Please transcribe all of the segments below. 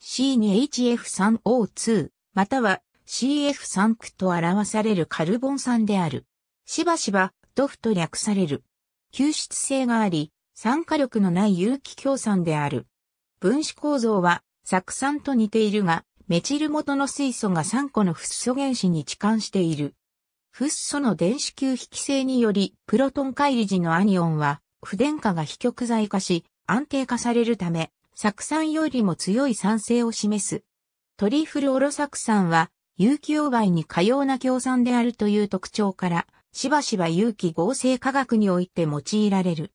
C2HF3O2 または CF3 区と表されるカルボン酸である。しばしばドフと略される。吸湿性があり、酸化力のない有機強酸である。分子構造は酢酸と似ているが、メチル元の水素が3個のフッ素原子に置換している。フッ素の電子吸引性により、プロトン乖離時のアニオンは、不電荷が非極剤化し、安定化されるため、酢酸よりも強い酸性を示す。トリフルオロ酢酸は、有機溶媒に可用な強酸であるという特徴から、しばしば有機合成化学において用いられる。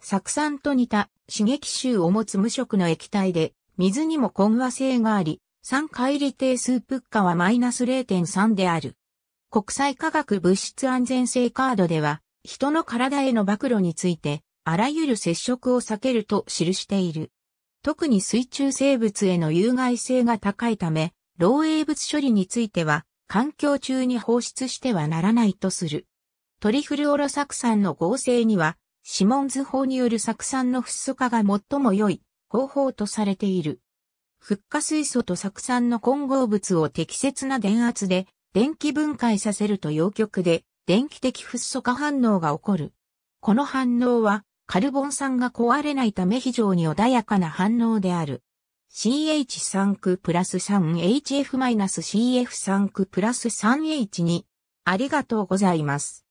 酢酸と似た刺激臭を持つ無色の液体で、水にも混和性があり、酸解離定数プッカはマイナス0.3である。国際化学物質安全性カードでは、人の体への暴露について、あらゆる接触を避けると記している。特に水中生物への有害性が高いため、漏洩物処理については、環境中に放出してはならないとする。トリフルオロ酢酸の合成には、シモンズ法による酢酸のフッ素化が最も良い方法とされている。フッ化水素と酢酸の混合物を適切な電圧で電気分解させると陽極で電気的フッ素化反応が起こる。この反応はカルボン酸が壊れないため非常に穏やかな反応である。CH3 区プラス 3HF-CF3 区プラス 3H にありがとうございます。